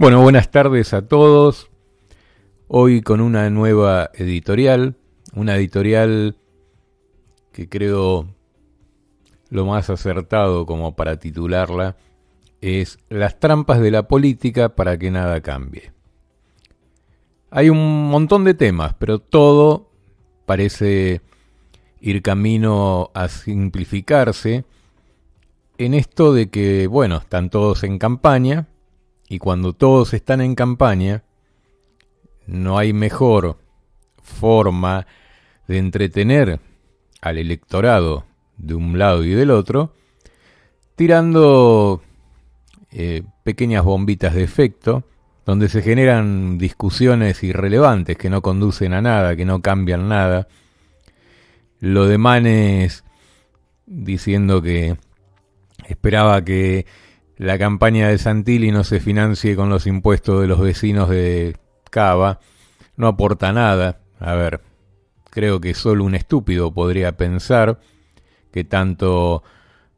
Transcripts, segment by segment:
Bueno, buenas tardes a todos. Hoy con una nueva editorial, una editorial que creo lo más acertado como para titularla es Las trampas de la política para que nada cambie. Hay un montón de temas, pero todo parece ir camino a simplificarse en esto de que, bueno, están todos en campaña, y cuando todos están en campaña, no hay mejor forma de entretener al electorado de un lado y del otro, tirando eh, pequeñas bombitas de efecto, donde se generan discusiones irrelevantes que no conducen a nada, que no cambian nada. Lo de Manes diciendo que esperaba que la campaña de Santilli no se financie con los impuestos de los vecinos de Cava, no aporta nada. A ver, creo que solo un estúpido podría pensar que tanto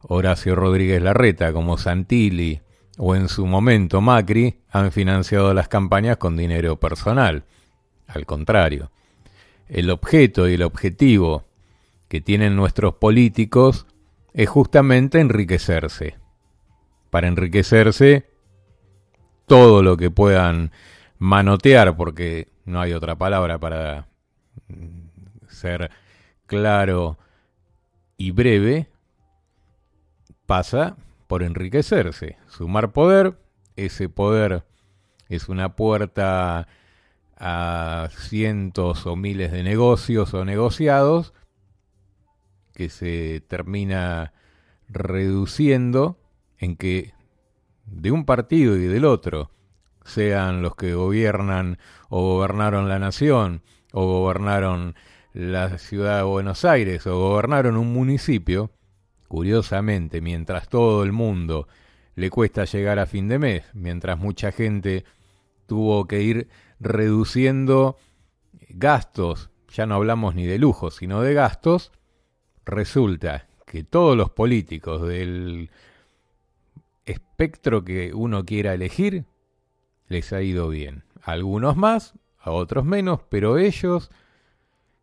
Horacio Rodríguez Larreta como Santilli o en su momento Macri han financiado las campañas con dinero personal. Al contrario, el objeto y el objetivo que tienen nuestros políticos es justamente enriquecerse para enriquecerse todo lo que puedan manotear, porque no hay otra palabra para ser claro y breve, pasa por enriquecerse, sumar poder, ese poder es una puerta a cientos o miles de negocios o negociados que se termina reduciendo en que de un partido y del otro, sean los que gobiernan o gobernaron la nación, o gobernaron la ciudad de Buenos Aires, o gobernaron un municipio, curiosamente, mientras todo el mundo le cuesta llegar a fin de mes, mientras mucha gente tuvo que ir reduciendo gastos, ya no hablamos ni de lujos, sino de gastos, resulta que todos los políticos del espectro que uno quiera elegir, les ha ido bien. A algunos más, a otros menos, pero ellos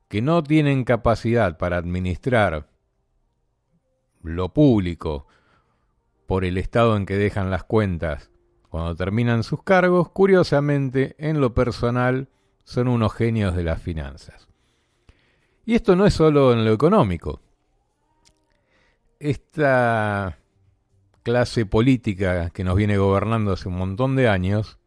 que no tienen capacidad para administrar lo público por el estado en que dejan las cuentas cuando terminan sus cargos, curiosamente, en lo personal, son unos genios de las finanzas. Y esto no es solo en lo económico. Esta clase política que nos viene gobernando hace un montón de años,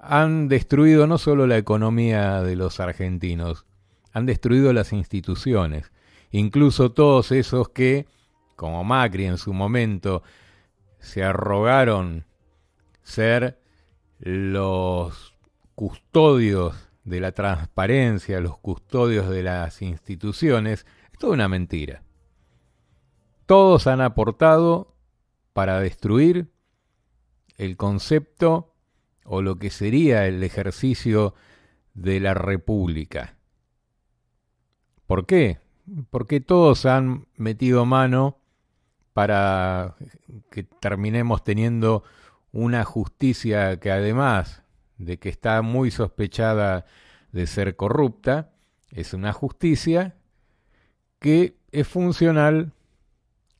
han destruido no solo la economía de los argentinos, han destruido las instituciones, incluso todos esos que, como Macri en su momento, se arrogaron ser los custodios de la transparencia, los custodios de las instituciones, es toda una mentira. Todos han aportado, para destruir el concepto o lo que sería el ejercicio de la república. ¿Por qué? Porque todos han metido mano para que terminemos teniendo una justicia que además de que está muy sospechada de ser corrupta, es una justicia que es funcional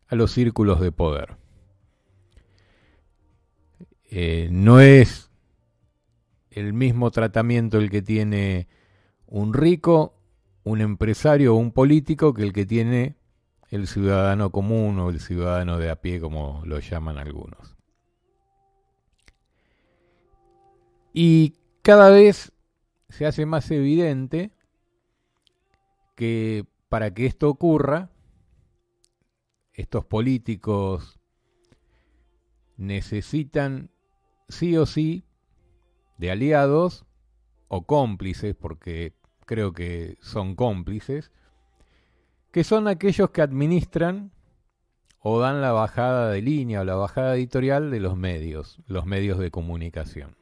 a los círculos de poder. Eh, no es el mismo tratamiento el que tiene un rico, un empresario o un político que el que tiene el ciudadano común o el ciudadano de a pie, como lo llaman algunos. Y cada vez se hace más evidente que para que esto ocurra, estos políticos necesitan sí o sí de aliados o cómplices, porque creo que son cómplices, que son aquellos que administran o dan la bajada de línea o la bajada editorial de los medios, los medios de comunicación.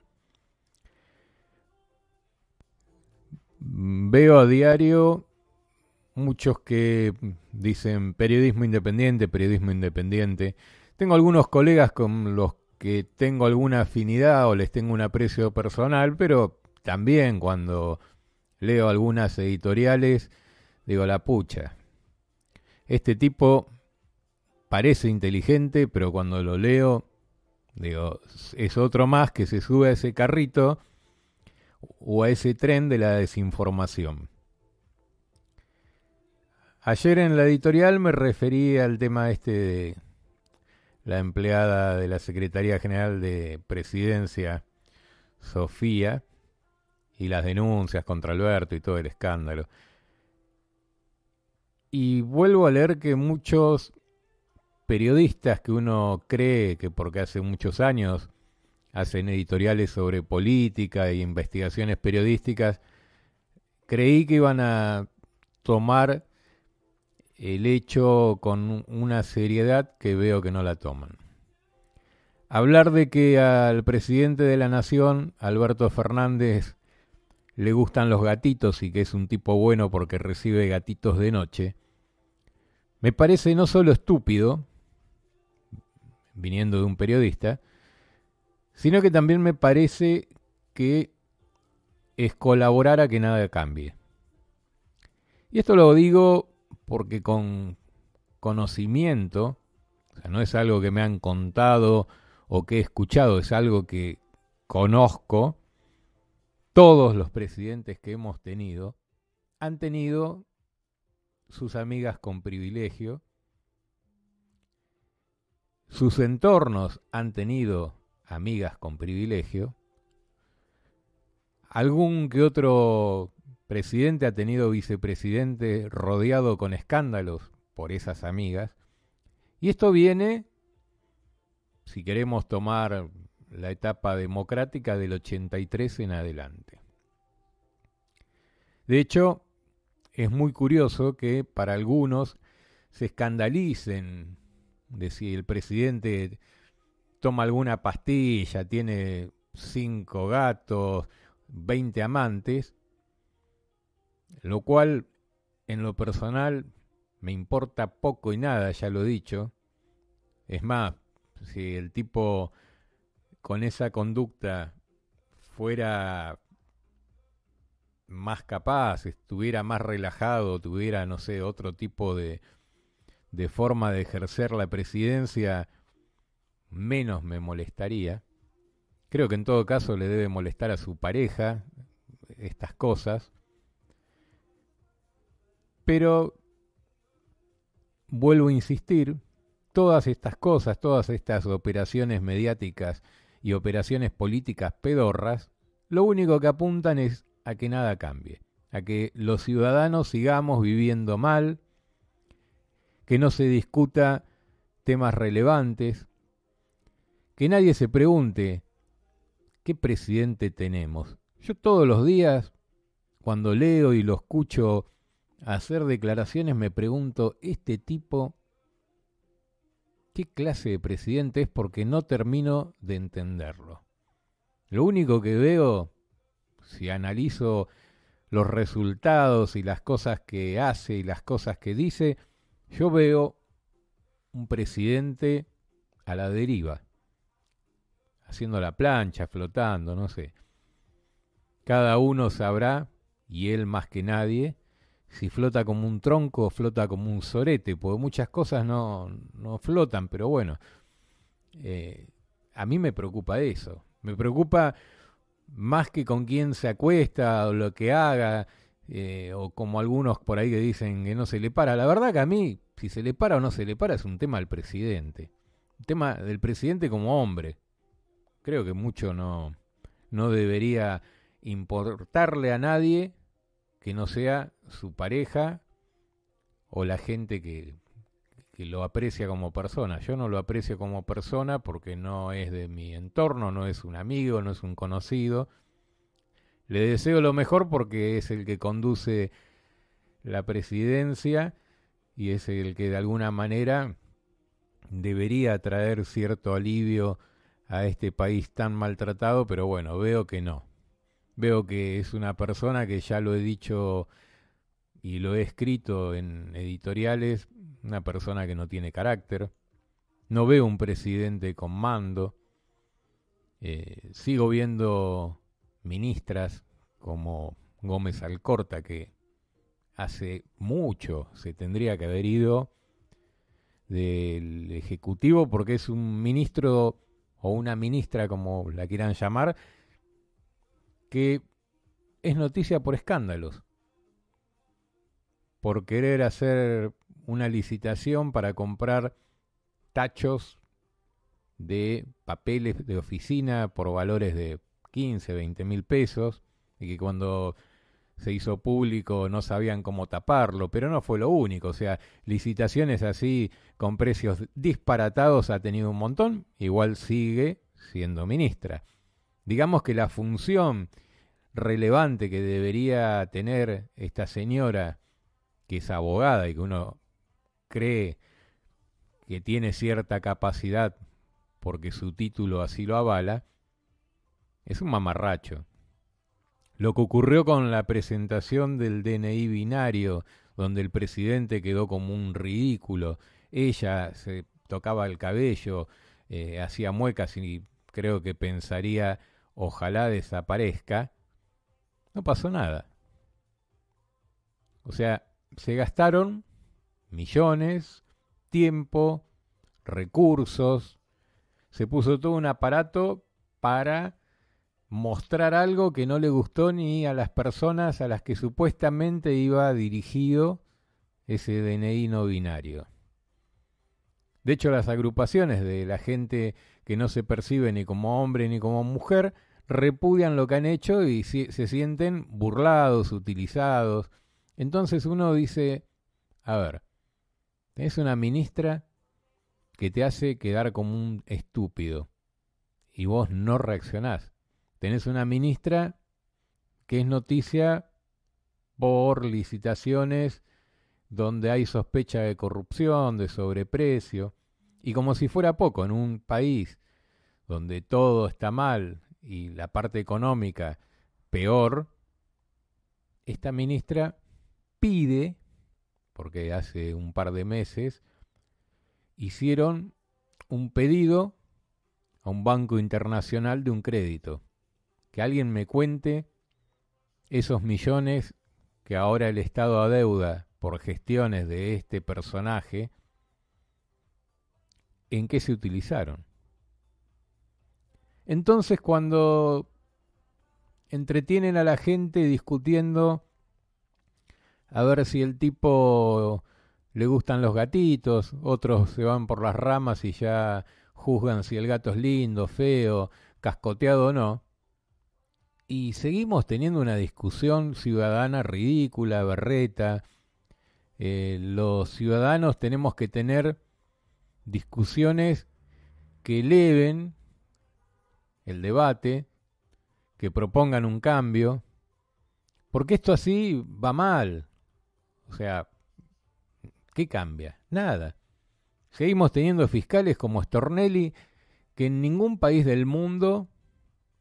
Veo a diario muchos que dicen periodismo independiente, periodismo independiente. Tengo algunos colegas con los que tengo alguna afinidad o les tengo un aprecio personal, pero también cuando leo algunas editoriales, digo, la pucha. Este tipo parece inteligente, pero cuando lo leo, digo, es otro más que se sube a ese carrito o a ese tren de la desinformación. Ayer en la editorial me referí al tema este de la empleada de la Secretaría General de Presidencia, Sofía, y las denuncias contra Alberto y todo el escándalo. Y vuelvo a leer que muchos periodistas que uno cree que porque hace muchos años hacen editoriales sobre política e investigaciones periodísticas, creí que iban a tomar el hecho con una seriedad que veo que no la toman. Hablar de que al presidente de la Nación, Alberto Fernández, le gustan los gatitos y que es un tipo bueno porque recibe gatitos de noche, me parece no solo estúpido, viniendo de un periodista, sino que también me parece que es colaborar a que nada cambie. Y esto lo digo porque con conocimiento, o sea, no es algo que me han contado o que he escuchado, es algo que conozco, todos los presidentes que hemos tenido han tenido sus amigas con privilegio, sus entornos han tenido amigas con privilegio, algún que otro presidente ha tenido vicepresidente rodeado con escándalos por esas amigas. Y esto viene, si queremos tomar la etapa democrática del 83 en adelante. De hecho, es muy curioso que para algunos se escandalicen de si el presidente toma alguna pastilla, tiene cinco gatos, 20 amantes, lo cual en lo personal me importa poco y nada, ya lo he dicho. Es más, si el tipo con esa conducta fuera más capaz, estuviera más relajado, tuviera, no sé, otro tipo de, de forma de ejercer la presidencia, menos me molestaría. Creo que en todo caso le debe molestar a su pareja estas cosas. Pero vuelvo a insistir, todas estas cosas, todas estas operaciones mediáticas y operaciones políticas pedorras, lo único que apuntan es a que nada cambie, a que los ciudadanos sigamos viviendo mal, que no se discuta temas relevantes, que nadie se pregunte qué presidente tenemos. Yo todos los días, cuando leo y lo escucho hacer declaraciones, me pregunto, este tipo, ¿qué clase de presidente es? Porque no termino de entenderlo. Lo único que veo, si analizo los resultados y las cosas que hace y las cosas que dice, yo veo un presidente a la deriva, haciendo la plancha, flotando, no sé. Cada uno sabrá, y él más que nadie, si flota como un tronco, flota como un sorete, porque muchas cosas no, flotan, pero bueno, eh, a mí me preocupa eso, me preocupa más que con quién se acuesta o lo que haga, eh, o como algunos por ahí que dicen que no se le para, la verdad que a mí, si se le para o no se le para, es un tema al presidente, un tema del presidente como hombre, creo que mucho no, no debería importarle a nadie que no sea su pareja o la gente que, que lo aprecia como persona. Yo no lo aprecio como persona porque no es de mi entorno, no es un amigo, no es un conocido. Le deseo lo mejor porque es el que conduce la presidencia y es el que de alguna manera debería traer cierto alivio a este país tan maltratado, pero bueno, veo que no. Veo que es una persona que ya lo he dicho y lo he escrito en editoriales, una persona que no tiene carácter. No veo un presidente con mando. Eh, sigo viendo ministras como Gómez Alcorta, que hace mucho se tendría que haber ido del Ejecutivo porque es un ministro o una ministra, como la quieran llamar, que es noticia por escándalos por querer hacer una licitación para comprar tachos de papeles de oficina por valores de 15, 20 mil pesos, y que cuando se hizo público no sabían cómo taparlo, pero no fue lo único, o sea, licitaciones así con precios disparatados ha tenido un montón, igual sigue siendo ministra. Digamos que la función relevante que debería tener esta señora que es abogada y que uno cree que tiene cierta capacidad porque su título así lo avala, es un mamarracho. Lo que ocurrió con la presentación del DNI binario, donde el presidente quedó como un ridículo, ella se tocaba el cabello, eh, hacía muecas y creo que pensaría, ojalá desaparezca, no pasó nada. O sea, se gastaron millones, tiempo, recursos, se puso todo un aparato para mostrar algo que no le gustó ni a las personas a las que supuestamente iba dirigido ese DNI no binario. De hecho, las agrupaciones de la gente que no se percibe ni como hombre ni como mujer repudian lo que han hecho y se sienten burlados, utilizados, entonces uno dice, a ver, tenés una ministra que te hace quedar como un estúpido y vos no reaccionás. Tenés una ministra que es noticia por licitaciones donde hay sospecha de corrupción, de sobreprecio, y como si fuera poco, en un país donde todo está mal y la parte económica peor, esta ministra pide, porque hace un par de meses, hicieron un pedido a un banco internacional de un crédito. Que alguien me cuente esos millones que ahora el Estado adeuda por gestiones de este personaje, ¿en qué se utilizaron? Entonces cuando entretienen a la gente discutiendo a ver si el tipo le gustan los gatitos, otros se van por las ramas y ya juzgan si el gato es lindo, feo, cascoteado o no. Y seguimos teniendo una discusión ciudadana ridícula, berreta. Eh, los ciudadanos tenemos que tener discusiones que eleven el debate, que propongan un cambio, porque esto así va mal, o sea, ¿qué cambia? Nada. Seguimos teniendo fiscales como Stornelli, que en ningún país del mundo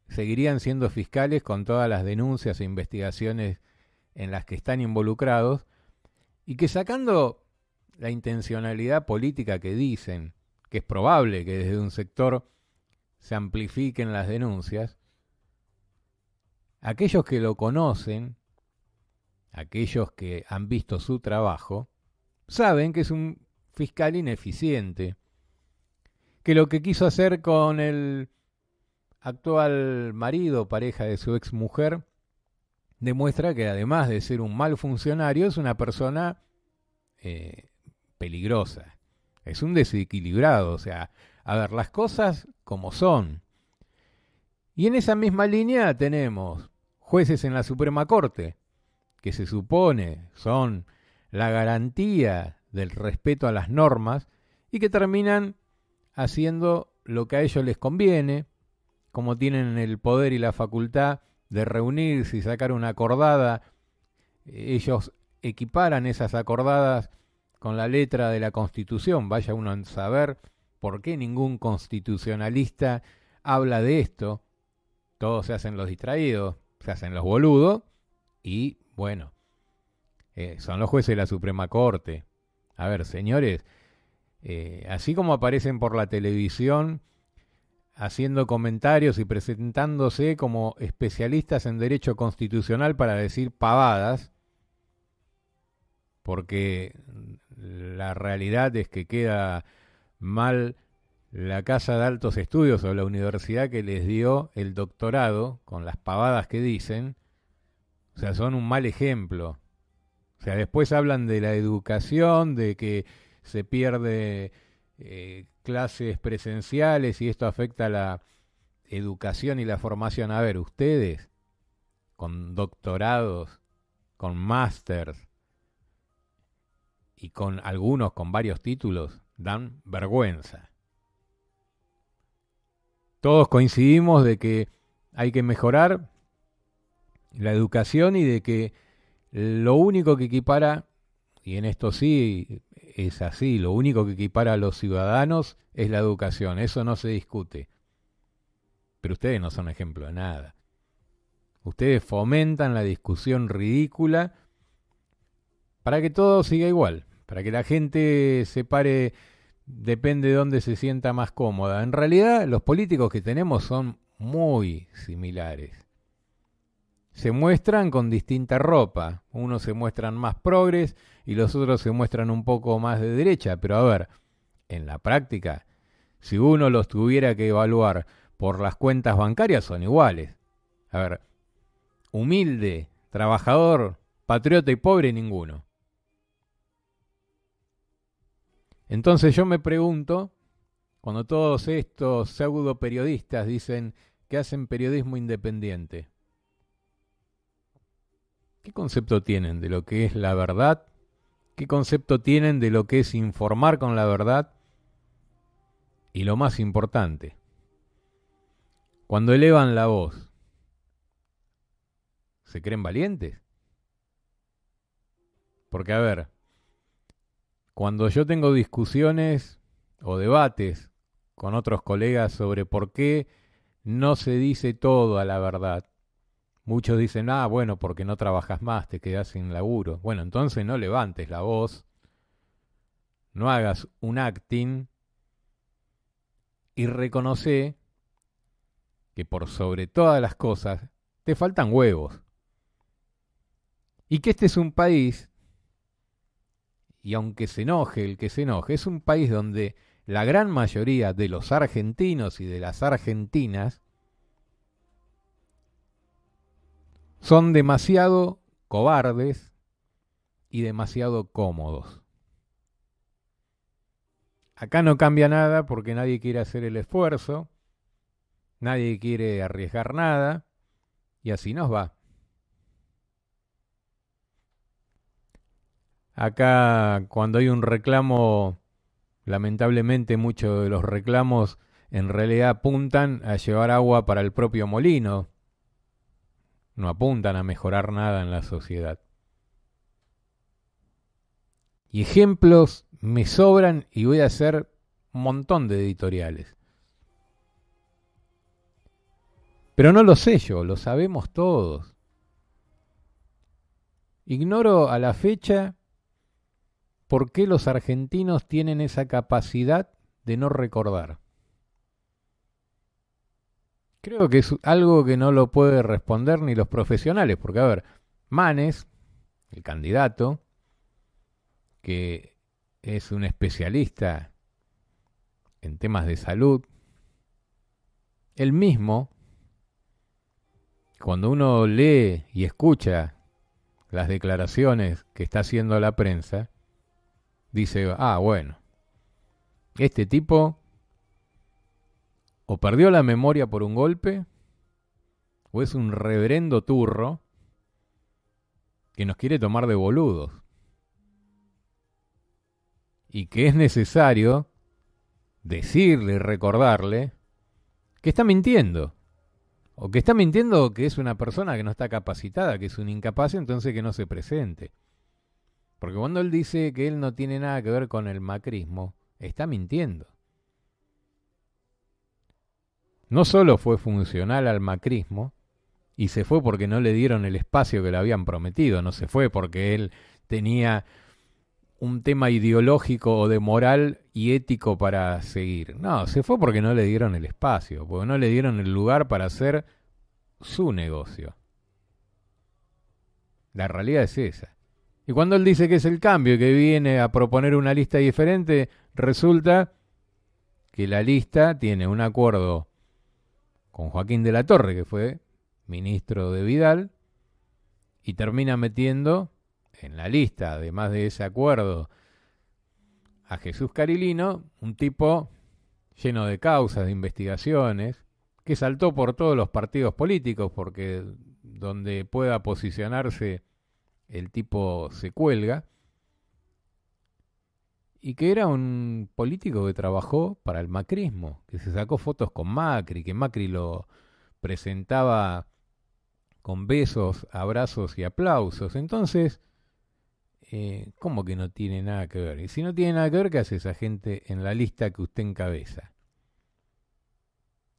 seguirían siendo fiscales con todas las denuncias e investigaciones en las que están involucrados, y que sacando la intencionalidad política que dicen, que es probable que desde un sector se amplifiquen las denuncias, aquellos que lo conocen aquellos que han visto su trabajo, saben que es un fiscal ineficiente, que lo que quiso hacer con el actual marido, pareja de su ex mujer, demuestra que además de ser un mal funcionario, es una persona eh, peligrosa, es un desequilibrado, o sea, a ver las cosas como son. Y en esa misma línea tenemos jueces en la Suprema Corte, que se supone son la garantía del respeto a las normas y que terminan haciendo lo que a ellos les conviene, como tienen el poder y la facultad de reunirse y sacar una acordada, ellos equiparan esas acordadas con la letra de la Constitución. Vaya uno a saber por qué ningún constitucionalista habla de esto. Todos se hacen los distraídos, se hacen los boludos y bueno, eh, son los jueces de la Suprema Corte. A ver, señores, eh, así como aparecen por la televisión haciendo comentarios y presentándose como especialistas en derecho constitucional para decir pavadas, porque la realidad es que queda mal la Casa de Altos Estudios o la universidad que les dio el doctorado con las pavadas que dicen, o sea, son un mal ejemplo. O sea, después hablan de la educación, de que se pierde eh, clases presenciales y esto afecta la educación y la formación. A ver, ustedes, con doctorados, con másters y con algunos con varios títulos, dan vergüenza. Todos coincidimos de que hay que mejorar la educación y de que lo único que equipara, y en esto sí es así, lo único que equipara a los ciudadanos es la educación, eso no se discute. Pero ustedes no son ejemplo de nada. Ustedes fomentan la discusión ridícula para que todo siga igual, para que la gente se pare, depende de dónde se sienta más cómoda. En realidad los políticos que tenemos son muy similares se muestran con distinta ropa. Unos se muestran más progres y los otros se muestran un poco más de derecha. Pero a ver, en la práctica, si uno los tuviera que evaluar por las cuentas bancarias, son iguales. A ver, humilde, trabajador, patriota y pobre, ninguno. Entonces yo me pregunto, cuando todos estos pseudo periodistas dicen que hacen periodismo independiente, ¿Qué concepto tienen de lo que es la verdad? ¿Qué concepto tienen de lo que es informar con la verdad? Y lo más importante, cuando elevan la voz, ¿se creen valientes? Porque a ver, cuando yo tengo discusiones o debates con otros colegas sobre por qué no se dice todo a la verdad, Muchos dicen, ah, bueno, porque no trabajas más, te quedas sin laburo. Bueno, entonces no levantes la voz, no hagas un acting y reconoce que por sobre todas las cosas te faltan huevos. Y que este es un país, y aunque se enoje el que se enoje, es un país donde la gran mayoría de los argentinos y de las argentinas Son demasiado cobardes y demasiado cómodos. Acá no cambia nada porque nadie quiere hacer el esfuerzo, nadie quiere arriesgar nada y así nos va. Acá cuando hay un reclamo, lamentablemente muchos de los reclamos en realidad apuntan a llevar agua para el propio molino, no apuntan a mejorar nada en la sociedad. Y ejemplos me sobran y voy a hacer un montón de editoriales. Pero no lo sé yo, lo sabemos todos. Ignoro a la fecha por qué los argentinos tienen esa capacidad de no recordar. Creo que es algo que no lo puede responder ni los profesionales, porque a ver, Manes, el candidato, que es un especialista en temas de salud, él mismo, cuando uno lee y escucha las declaraciones que está haciendo la prensa, dice, ah, bueno, este tipo o perdió la memoria por un golpe, o es un reverendo turro que nos quiere tomar de boludos. Y que es necesario decirle y recordarle que está mintiendo. O que está mintiendo que es una persona que no está capacitada, que es un incapaz, entonces que no se presente. Porque cuando él dice que él no tiene nada que ver con el macrismo, está mintiendo no solo fue funcional al macrismo, y se fue porque no le dieron el espacio que le habían prometido, no se fue porque él tenía un tema ideológico o de moral y ético para seguir. No, se fue porque no le dieron el espacio, porque no le dieron el lugar para hacer su negocio. La realidad es esa. Y cuando él dice que es el cambio y que viene a proponer una lista diferente, resulta que la lista tiene un acuerdo con Joaquín de la Torre, que fue ministro de Vidal, y termina metiendo en la lista, además de ese acuerdo, a Jesús Carilino, un tipo lleno de causas, de investigaciones, que saltó por todos los partidos políticos, porque donde pueda posicionarse el tipo se cuelga, y que era un político que trabajó para el macrismo, que se sacó fotos con Macri, que Macri lo presentaba con besos, abrazos y aplausos. Entonces, eh, ¿cómo que no tiene nada que ver? Y si no tiene nada que ver, ¿qué hace esa gente en la lista que usted encabeza?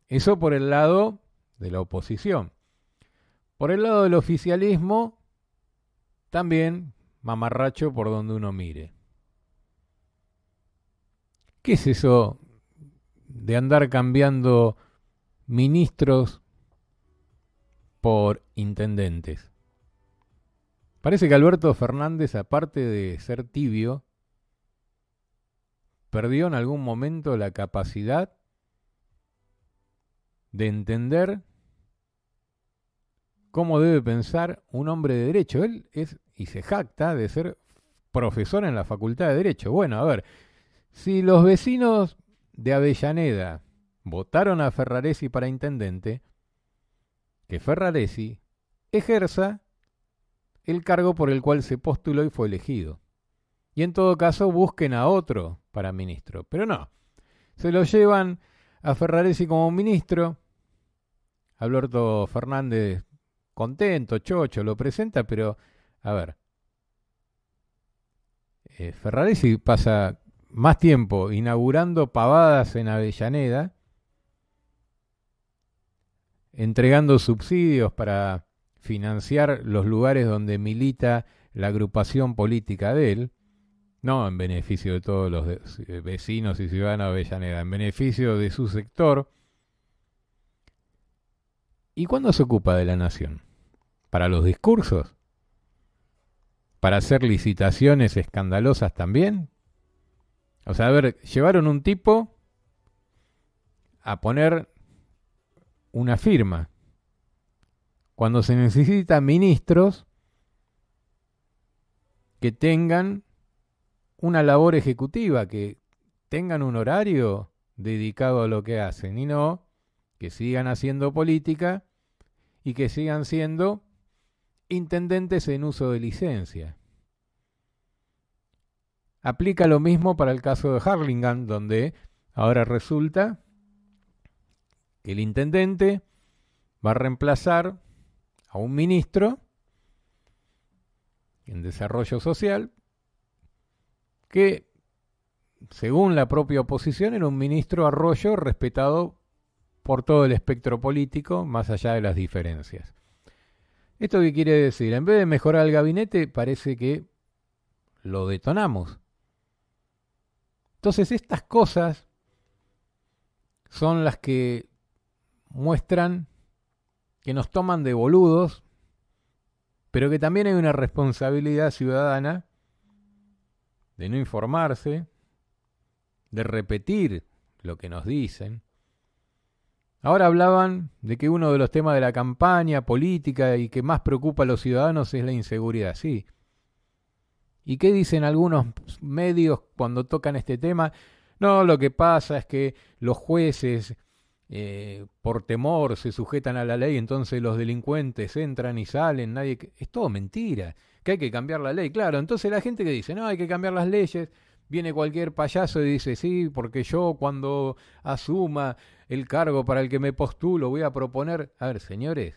Eso por el lado de la oposición. Por el lado del oficialismo, también mamarracho por donde uno mire. ¿Qué es eso de andar cambiando ministros por intendentes? Parece que Alberto Fernández, aparte de ser tibio, perdió en algún momento la capacidad de entender cómo debe pensar un hombre de derecho. Él es y se jacta de ser profesor en la Facultad de Derecho. Bueno, a ver, si los vecinos de Avellaneda votaron a Ferraresi para intendente, que Ferraresi ejerza el cargo por el cual se postuló y fue elegido. Y en todo caso busquen a otro para ministro. Pero no, se lo llevan a Ferraresi como ministro. Alberto Fernández contento, chocho, lo presenta, pero a ver. Eh, Ferraresi pasa más tiempo inaugurando pavadas en Avellaneda, entregando subsidios para financiar los lugares donde milita la agrupación política de él, no en beneficio de todos los eh, vecinos y ciudadanos de Avellaneda, en beneficio de su sector. ¿Y cuándo se ocupa de la nación? ¿Para los discursos? ¿Para hacer licitaciones escandalosas también? O sea, a ver, llevaron un tipo a poner una firma. Cuando se necesitan ministros que tengan una labor ejecutiva, que tengan un horario dedicado a lo que hacen y no que sigan haciendo política y que sigan siendo intendentes en uso de licencia. Aplica lo mismo para el caso de Harlingham, donde ahora resulta que el intendente va a reemplazar a un ministro en desarrollo social que, según la propia oposición, era un ministro arroyo respetado por todo el espectro político, más allá de las diferencias. ¿Esto qué quiere decir? En vez de mejorar el gabinete, parece que lo detonamos. Entonces estas cosas son las que muestran que nos toman de boludos, pero que también hay una responsabilidad ciudadana de no informarse, de repetir lo que nos dicen. Ahora hablaban de que uno de los temas de la campaña política y que más preocupa a los ciudadanos es la inseguridad. Sí, ¿Y qué dicen algunos medios cuando tocan este tema? No, lo que pasa es que los jueces eh, por temor se sujetan a la ley, entonces los delincuentes entran y salen, nadie... Es todo mentira, que hay que cambiar la ley, claro. Entonces la gente que dice, no, hay que cambiar las leyes, viene cualquier payaso y dice, sí, porque yo cuando asuma el cargo para el que me postulo voy a proponer... A ver, señores,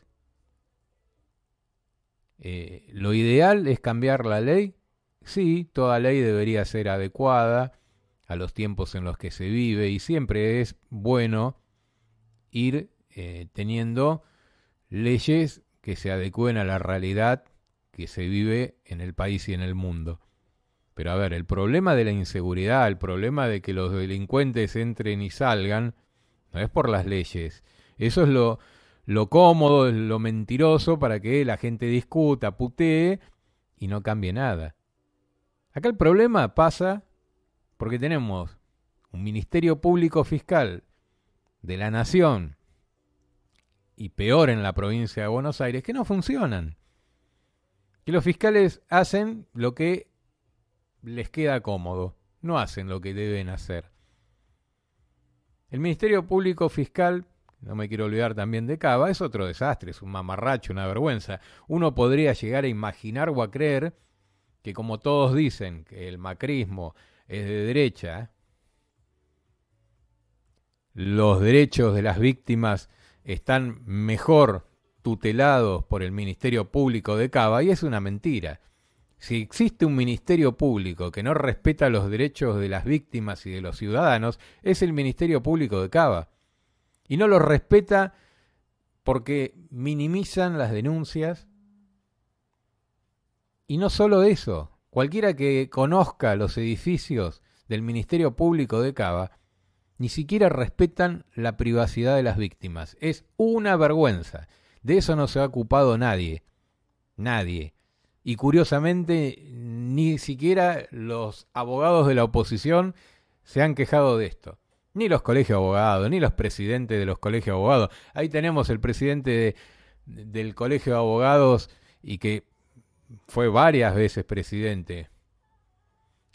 eh, lo ideal es cambiar la ley Sí, toda ley debería ser adecuada a los tiempos en los que se vive y siempre es bueno ir eh, teniendo leyes que se adecúen a la realidad que se vive en el país y en el mundo. Pero a ver, el problema de la inseguridad, el problema de que los delincuentes entren y salgan, no es por las leyes. Eso es lo, lo cómodo, es lo mentiroso para que la gente discuta, putee y no cambie nada. Acá el problema pasa porque tenemos un Ministerio Público Fiscal de la Nación y peor en la provincia de Buenos Aires que no funcionan. Que los fiscales hacen lo que les queda cómodo, no hacen lo que deben hacer. El Ministerio Público Fiscal, no me quiero olvidar también de Cava, es otro desastre, es un mamarracho, una vergüenza. Uno podría llegar a imaginar o a creer que como todos dicen, que el macrismo es de derecha, los derechos de las víctimas están mejor tutelados por el Ministerio Público de Cava y es una mentira. Si existe un Ministerio Público que no respeta los derechos de las víctimas y de los ciudadanos, es el Ministerio Público de Cava. Y no los respeta porque minimizan las denuncias, y no solo eso, cualquiera que conozca los edificios del Ministerio Público de Cava, ni siquiera respetan la privacidad de las víctimas. Es una vergüenza. De eso no se ha ocupado nadie. Nadie. Y curiosamente, ni siquiera los abogados de la oposición se han quejado de esto. Ni los colegios abogados, ni los presidentes de los colegios abogados. Ahí tenemos el presidente del colegio de abogados y que fue varias veces presidente.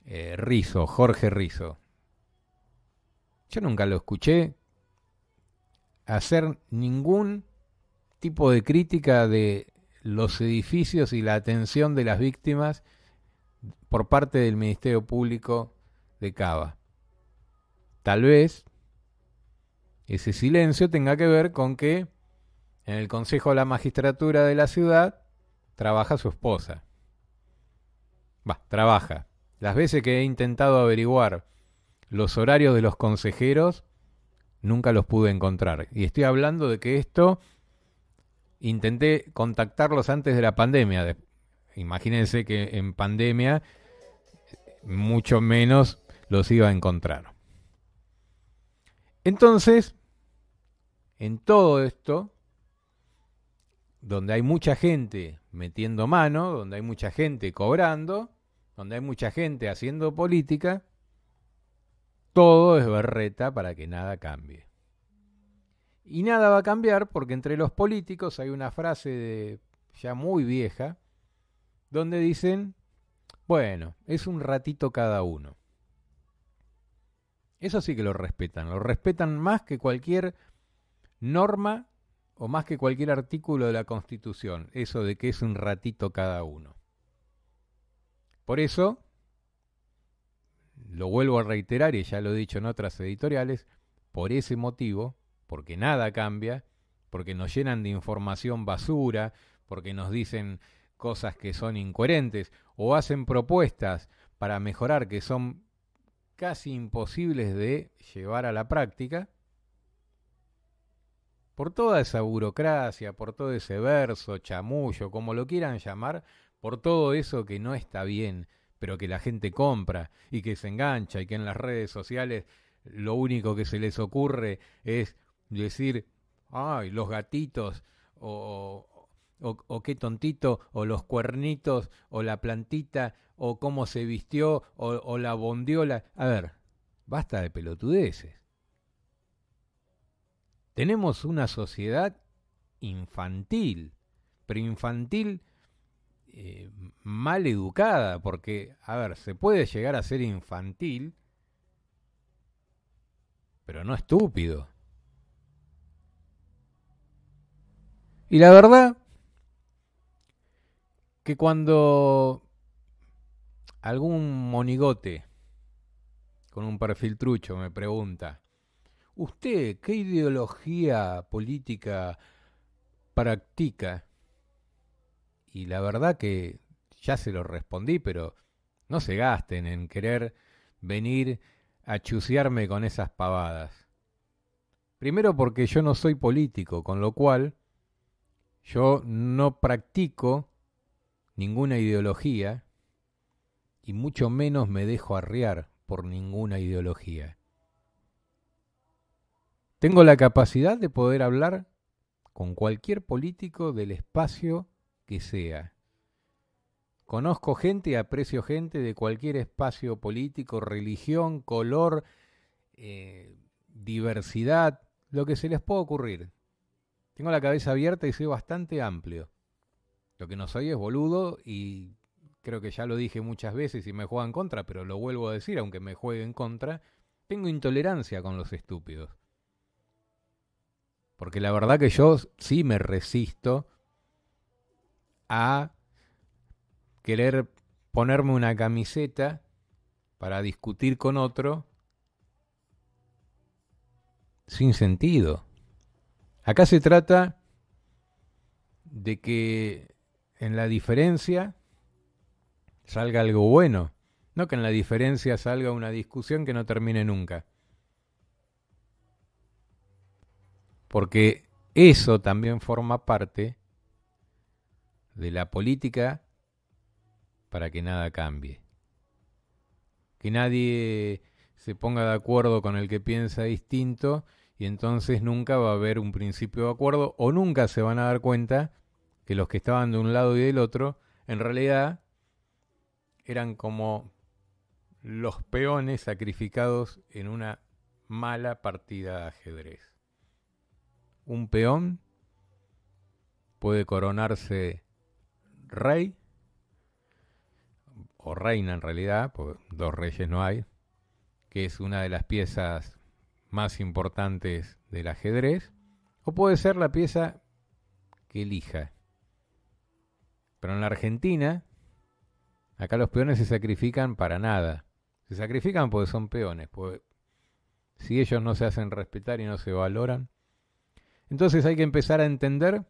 Eh, Rizo, Jorge Rizo. Yo nunca lo escuché hacer ningún tipo de crítica de los edificios y la atención de las víctimas por parte del Ministerio Público de Cava. Tal vez ese silencio tenga que ver con que en el Consejo de la Magistratura de la ciudad trabaja su esposa. Va, trabaja. Las veces que he intentado averiguar los horarios de los consejeros, nunca los pude encontrar. Y estoy hablando de que esto intenté contactarlos antes de la pandemia. Imagínense que en pandemia mucho menos los iba a encontrar. Entonces, en todo esto, donde hay mucha gente metiendo mano, donde hay mucha gente cobrando, donde hay mucha gente haciendo política, todo es berreta para que nada cambie. Y nada va a cambiar porque entre los políticos hay una frase ya muy vieja donde dicen, bueno, es un ratito cada uno. Eso sí que lo respetan, lo respetan más que cualquier norma o más que cualquier artículo de la Constitución, eso de que es un ratito cada uno. Por eso, lo vuelvo a reiterar y ya lo he dicho en otras editoriales, por ese motivo, porque nada cambia, porque nos llenan de información basura, porque nos dicen cosas que son incoherentes o hacen propuestas para mejorar que son casi imposibles de llevar a la práctica, por toda esa burocracia, por todo ese verso, chamullo, como lo quieran llamar, por todo eso que no está bien, pero que la gente compra y que se engancha y que en las redes sociales lo único que se les ocurre es decir, ay, los gatitos o, qué tontito, o los cuernitos, o la plantita, o cómo se vistió, o, o la bondiola. A ver, basta de pelotudeces. Tenemos una sociedad infantil, pero infantil eh, mal educada, porque, a ver, se puede llegar a ser infantil, pero no estúpido. Y la verdad que cuando algún monigote con un perfil trucho me pregunta, ¿Usted qué ideología política practica? Y la verdad que ya se lo respondí, pero no se gasten en querer venir a chusearme con esas pavadas. Primero porque yo no soy político, con lo cual yo no practico ninguna ideología y mucho menos me dejo arriar por ninguna ideología. Tengo la capacidad de poder hablar con cualquier político del espacio que sea. Conozco gente y aprecio gente de cualquier espacio político, religión, color, eh, diversidad, lo que se les pueda ocurrir. Tengo la cabeza abierta y soy bastante amplio. Lo que no soy es boludo y creo que ya lo dije muchas veces y me juegan contra, pero lo vuelvo a decir, aunque me jueguen contra, tengo intolerancia con los estúpidos. Porque la verdad que yo sí me resisto a querer ponerme una camiseta para discutir con otro sin sentido. Acá se trata de que en la diferencia salga algo bueno, no que en la diferencia salga una discusión que no termine nunca. Porque eso también forma parte de la política para que nada cambie. Que nadie se ponga de acuerdo con el que piensa distinto y entonces nunca va a haber un principio de acuerdo o nunca se van a dar cuenta que los que estaban de un lado y del otro en realidad eran como los peones sacrificados en una mala partida de ajedrez un peón puede coronarse rey o reina en realidad, porque dos reyes no hay, que es una de las piezas más importantes del ajedrez, o puede ser la pieza que elija. Pero en la Argentina, acá los peones se sacrifican para nada. Se sacrifican porque son peones, porque si ellos no se hacen respetar y no se valoran, entonces hay que empezar a entender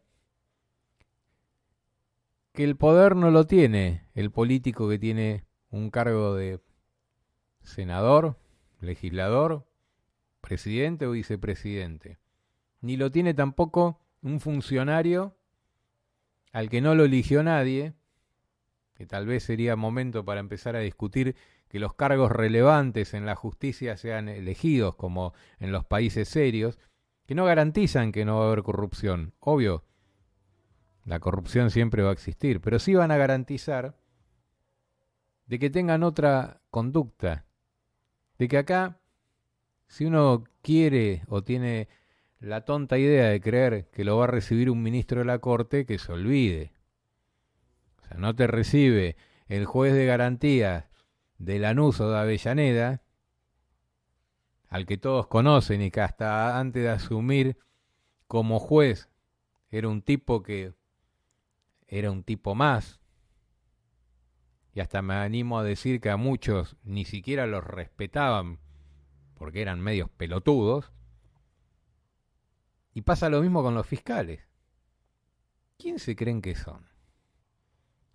que el poder no lo tiene el político que tiene un cargo de senador, legislador, presidente o vicepresidente. Ni lo tiene tampoco un funcionario al que no lo eligió nadie, que tal vez sería momento para empezar a discutir que los cargos relevantes en la justicia sean elegidos como en los países serios, que no garantizan que no va a haber corrupción. Obvio, la corrupción siempre va a existir, pero sí van a garantizar de que tengan otra conducta, de que acá, si uno quiere o tiene la tonta idea de creer que lo va a recibir un ministro de la Corte, que se olvide. O sea, no te recibe el juez de garantía de Lanús o de Avellaneda, al que todos conocen y que hasta antes de asumir como juez era un tipo que era un tipo más. Y hasta me animo a decir que a muchos ni siquiera los respetaban porque eran medios pelotudos. Y pasa lo mismo con los fiscales. ¿Quién se creen que son?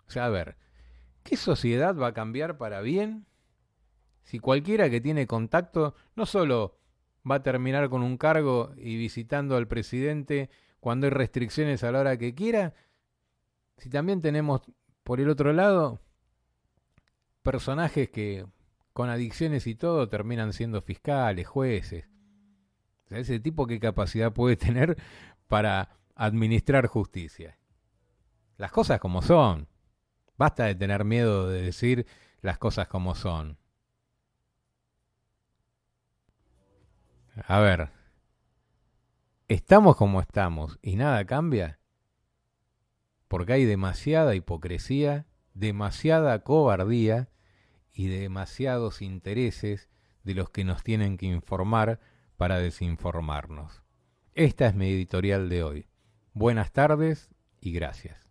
O sea, a ver, ¿qué sociedad va a cambiar para bien si cualquiera que tiene contacto no solo va a terminar con un cargo y visitando al presidente cuando hay restricciones a la hora que quiera, si también tenemos por el otro lado personajes que con adicciones y todo terminan siendo fiscales, jueces. O sea, ese tipo qué capacidad puede tener para administrar justicia. Las cosas como son. Basta de tener miedo de decir las cosas como son. a ver, estamos como estamos y nada cambia, porque hay demasiada hipocresía, demasiada cobardía y demasiados intereses de los que nos tienen que informar para desinformarnos. Esta es mi editorial de hoy. Buenas tardes y gracias.